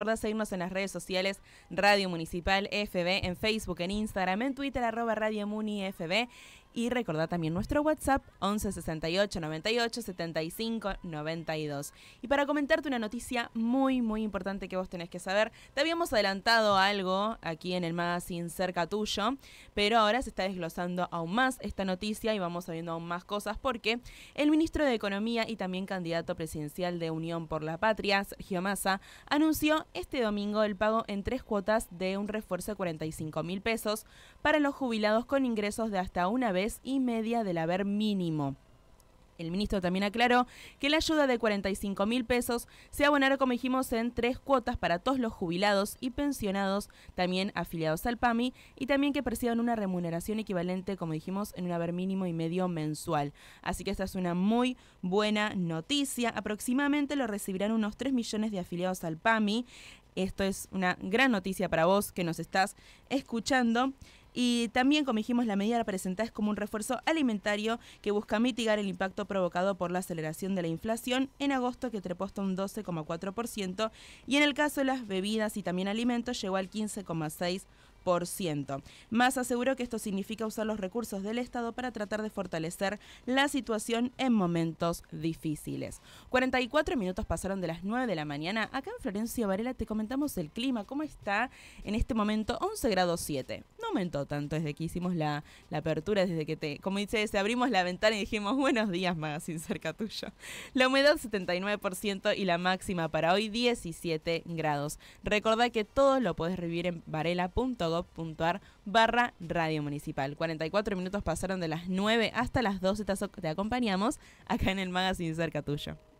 Recuerda seguirnos en las redes sociales Radio Municipal FB, en Facebook, en Instagram, en Twitter, arroba Radio Muni FB y recordad también nuestro WhatsApp 11 68 98 75 92. Y para comentarte una noticia muy muy importante que vos tenés que saber, te habíamos adelantado algo aquí en el magazine cerca tuyo, pero ahora se está desglosando aún más esta noticia y vamos sabiendo aún más cosas porque el ministro de Economía y también candidato presidencial de Unión por la Patria, Sergio anunció este domingo el pago en tres cuotas de un refuerzo de 45 mil pesos para los jubilados con ingresos de hasta una vez y media del haber mínimo. El ministro también aclaró que la ayuda de 45 mil pesos se abonará, como dijimos, en tres cuotas para todos los jubilados y pensionados, también afiliados al PAMI, y también que perciban una remuneración equivalente, como dijimos, en un haber mínimo y medio mensual. Así que esta es una muy buena noticia. Aproximadamente lo recibirán unos 3 millones de afiliados al PAMI. Esto es una gran noticia para vos que nos estás escuchando. Y también, como dijimos, la medida presentada es como un refuerzo alimentario que busca mitigar el impacto provocado por la aceleración de la inflación en agosto que trepó hasta un 12,4% y en el caso de las bebidas y también alimentos llegó al 15,6%. Más aseguró que esto significa usar los recursos del Estado para tratar de fortalecer la situación en momentos difíciles. 44 minutos pasaron de las 9 de la mañana. Acá en Florencio Varela te comentamos el clima, cómo está en este momento 11 grados 7. No aumentó tanto desde que hicimos la, apertura, desde que te, como dice, se abrimos la ventana y dijimos buenos días, Magazine cerca tuyo. La humedad 79% y la máxima para hoy 17 grados. Recordá que todo lo podés revivir en varela.gov .ar barra radio municipal. 44 minutos pasaron de las 9 hasta las 12, te acompañamos acá en el magazine cerca tuyo.